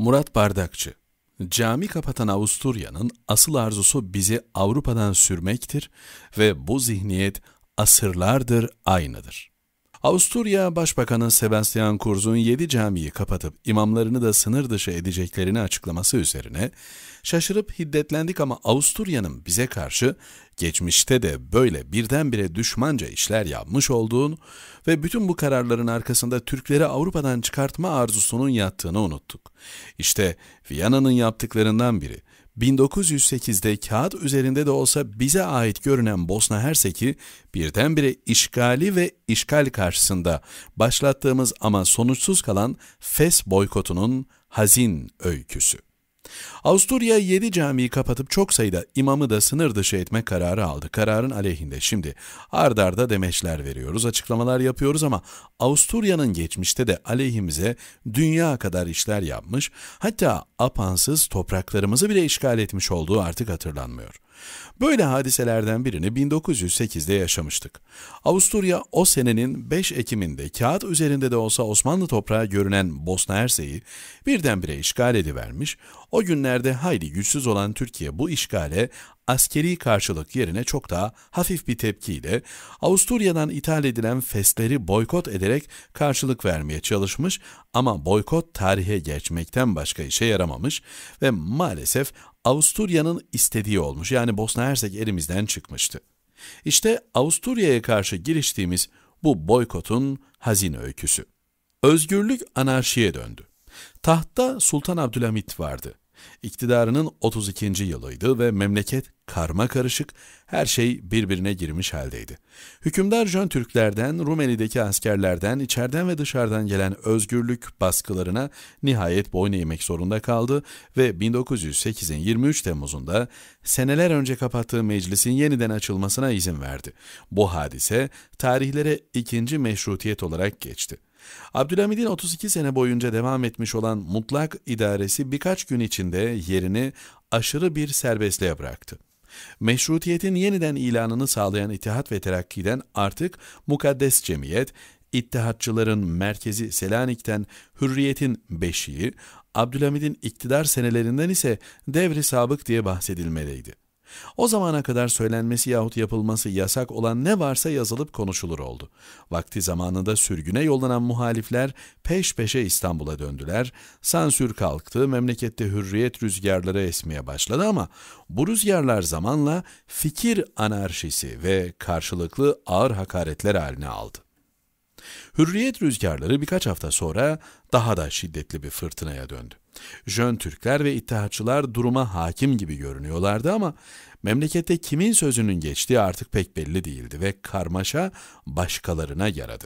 Murat Bardakçı Cami kapatan Avusturya'nın asıl arzusu bizi Avrupa'dan sürmektir ve bu zihniyet asırlardır aynıdır. Avusturya Başbakanı Sebastian Kurz'un 7 camiyi kapatıp imamlarını da sınır dışı edeceklerini açıklaması üzerine şaşırıp hiddetlendik ama Avusturya'nın bize karşı geçmişte de böyle birdenbire düşmanca işler yapmış olduğunu ve bütün bu kararların arkasında Türkleri Avrupa'dan çıkartma arzusunun yattığını unuttuk. İşte Viyana'nın yaptıklarından biri 1908'de kağıt üzerinde de olsa bize ait görünen Bosna Hersek'i birdenbire işgali ve işgal karşısında başlattığımız ama sonuçsuz kalan FES boykotunun hazin öyküsü. Avusturya 7 camiyi kapatıp çok sayıda imamı da sınır dışı etme kararı aldı. Kararın aleyhinde şimdi ardarda arda demeçler veriyoruz, açıklamalar yapıyoruz ama Avusturya'nın geçmişte de aleyhimize dünya kadar işler yapmış, hatta apansız topraklarımızı bile işgal etmiş olduğu artık hatırlanmıyor. Böyle hadiselerden birini 1908'de yaşamıştık. Avusturya o senenin 5 Ekim'inde kağıt üzerinde de olsa Osmanlı toprağı görünen Bosna Herse'yi birdenbire işgal edivermiş, o günlerde hayli güçsüz olan Türkiye bu işgale askeri karşılık yerine çok daha hafif bir tepkiyle Avusturya'dan ithal edilen fesleri boykot ederek karşılık vermeye çalışmış ama boykot tarihe geçmekten başka işe yaramamış ve maalesef Avusturya'nın istediği olmuş yani Bosna Hersek elimizden çıkmıştı. İşte Avusturya'ya karşı giriştiğimiz bu boykotun hazin öyküsü. Özgürlük anarşiye döndü. Tahtta Sultan Abdülhamit vardı. İktidarının 32. yılıydı ve memleket karma karışık, her şey birbirine girmiş haldeydi. Hükümdar Jön Türklerden, Rumeli'deki askerlerden, içeriden ve dışarıdan gelen özgürlük baskılarına nihayet boyun eğmek zorunda kaldı ve 1908'in 23 Temmuz'unda seneler önce kapattığı meclisin yeniden açılmasına izin verdi. Bu hadise tarihlere ikinci meşrutiyet olarak geçti. Abdülhamid'in 32 sene boyunca devam etmiş olan mutlak idaresi birkaç gün içinde yerini aşırı bir serbestliğe bıraktı. Meşrutiyetin yeniden ilanını sağlayan İttihat ve Terakki'den artık mukaddes cemiyet, İttihatçıların merkezi Selanik'ten hürriyetin beşiği, Abdülhamid'in iktidar senelerinden ise devri sabık diye bahsedilmeliydi. O zamana kadar söylenmesi yahut yapılması yasak olan ne varsa yazılıp konuşulur oldu. Vakti zamanında sürgüne yollanan muhalifler peş peşe İstanbul'a döndüler. Sansür kalktı, memlekette hürriyet rüzgarları esmeye başladı ama bu rüzgarlar zamanla fikir anarşisi ve karşılıklı ağır hakaretler haline aldı. Hürriyet rüzgarları birkaç hafta sonra daha da şiddetli bir fırtınaya döndü. Jön Türkler ve İttihatçılar duruma hakim gibi görünüyorlardı ama memlekette kimin sözünün geçtiği artık pek belli değildi ve karmaşa başkalarına yaradı.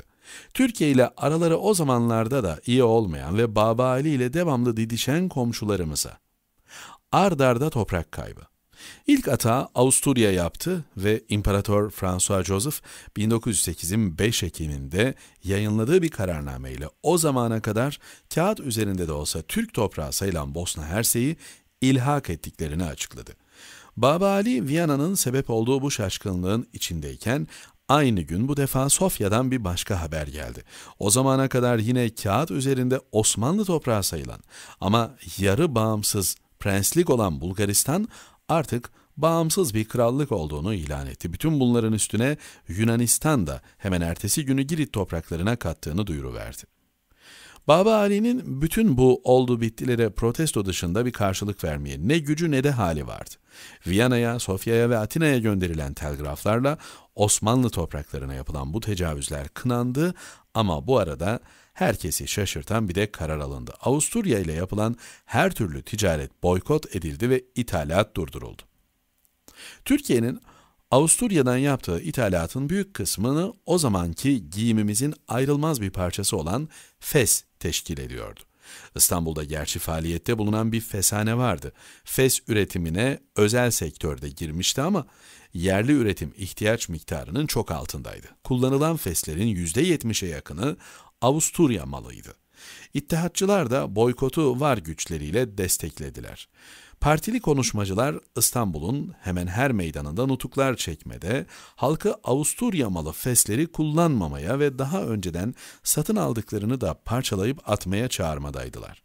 Türkiye ile araları o zamanlarda da iyi olmayan ve Baba Ali ile devamlı didişen komşularımıza. Ardarda toprak kaybı, İlk atağı Avusturya yaptı ve İmparator François Joseph 1908'in 5 Ekim'inde yayınladığı bir kararnameyle o zamana kadar kağıt üzerinde de olsa Türk toprağı sayılan Bosna Hersey'i ilhak ettiklerini açıkladı. Baba Ali Viyana'nın sebep olduğu bu şaşkınlığın içindeyken Aynı gün bu defa Sofya'dan bir başka haber geldi. O zamana kadar yine kağıt üzerinde Osmanlı toprağı sayılan ama yarı bağımsız prenslik olan Bulgaristan artık bağımsız bir krallık olduğunu ilan etti. Bütün bunların üstüne Yunanistan da hemen ertesi günü Girit topraklarına kattığını duyuruverdi. Baba Ali'nin bütün bu oldu bittilere protesto dışında bir karşılık vermeye ne gücü ne de hali vardı. Viyana'ya, Sofya'ya ve Atina'ya gönderilen telgraflarla Osmanlı topraklarına yapılan bu tecavüzler kınandı ama bu arada herkesi şaşırtan bir de karar alındı. Avusturya ile yapılan her türlü ticaret boykot edildi ve ithalat durduruldu. Türkiye'nin Avusturya'dan yaptığı ithalatın büyük kısmını o zamanki giyimimizin ayrılmaz bir parçası olan fes teşkil ediyordu. İstanbul'da gerçi faaliyette bulunan bir fesane vardı. Fes üretimine özel sektörde girmişti ama yerli üretim ihtiyaç miktarının çok altındaydı. Kullanılan feslerin %70'e yakını Avusturya malıydı. İttihatçılar da boykotu var güçleriyle desteklediler. Partili konuşmacılar İstanbul'un hemen her meydanında nutuklar çekmede, halkı Avusturya malı fesleri kullanmamaya ve daha önceden satın aldıklarını da parçalayıp atmaya çağırmadaydılar.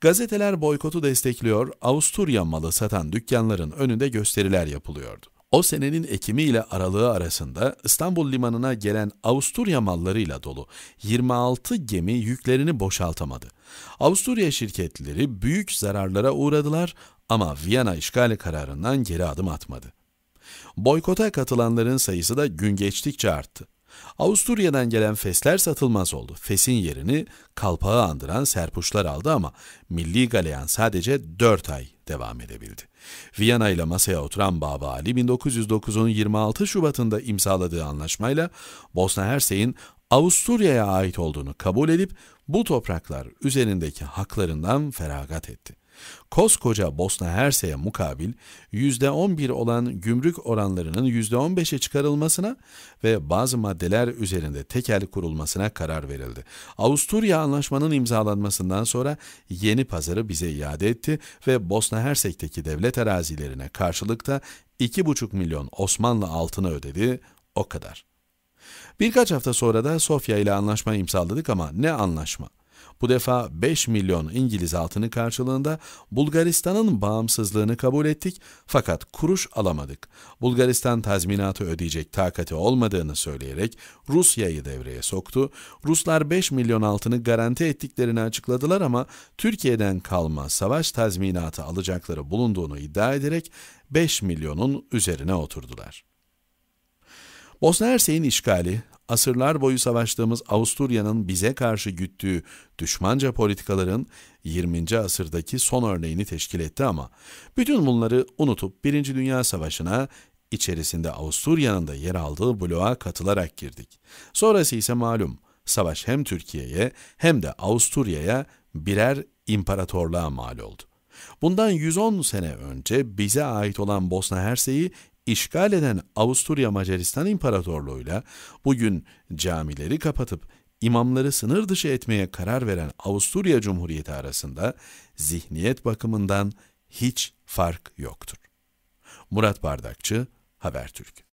Gazeteler boykotu destekliyor, Avusturya malı satan dükkanların önünde gösteriler yapılıyordu. O senenin Ekimi ile Aralığı arasında İstanbul limanına gelen Avusturya mallarıyla dolu 26 gemi yüklerini boşaltamadı. Avusturya şirketleri büyük zararlara uğradılar ama Viyana işgali kararından geri adım atmadı. Boykota katılanların sayısı da gün geçtikçe arttı. Avusturya'dan gelen fesler satılmaz oldu. Fesin yerini kalpağı andıran serpuşlar aldı ama Milli Galeyan sadece 4 ay devam edebildi. Viyana ile masaya oturan Baba Ali 1909'un 26 Şubat'ında imzaladığı anlaşmayla Bosna Hersek'in Avusturya'ya ait olduğunu kabul edip bu topraklar üzerindeki haklarından feragat etti. Koskoca Bosna Herse'ye mukabil %11 olan gümrük oranlarının %15'e çıkarılmasına ve bazı maddeler üzerinde tekel kurulmasına karar verildi. Avusturya anlaşmanın imzalanmasından sonra yeni pazarı bize iade etti ve Bosna Hersek'teki devlet arazilerine karşılıkta 2,5 milyon Osmanlı altını ödedi, o kadar. Birkaç hafta sonra da Sofya ile anlaşma imzaladık ama ne anlaşma? Bu defa 5 milyon İngiliz altını karşılığında Bulgaristan'ın bağımsızlığını kabul ettik fakat kuruş alamadık. Bulgaristan tazminatı ödeyecek takati olmadığını söyleyerek Rusya'yı devreye soktu. Ruslar 5 milyon altını garanti ettiklerini açıkladılar ama Türkiye'den kalma savaş tazminatı alacakları bulunduğunu iddia ederek 5 milyonun üzerine oturdular. Bosna Hersek'in işgali asırlar boyu savaştığımız Avusturya'nın bize karşı güttüğü düşmanca politikaların 20. asırdaki son örneğini teşkil etti ama bütün bunları unutup 1. Dünya Savaşı'na içerisinde Avusturya'nın da yer aldığı bloğa katılarak girdik. Sonrası ise malum savaş hem Türkiye'ye hem de Avusturya'ya birer imparatorluğa mal oldu. Bundan 110 sene önce bize ait olan Bosna Hersey'i işgal eden Avusturya Macaristan İmparatorluğu'yla bugün camileri kapatıp imamları sınır dışı etmeye karar veren Avusturya Cumhuriyeti arasında zihniyet bakımından hiç fark yoktur. Murat Bardakçı, Habertürk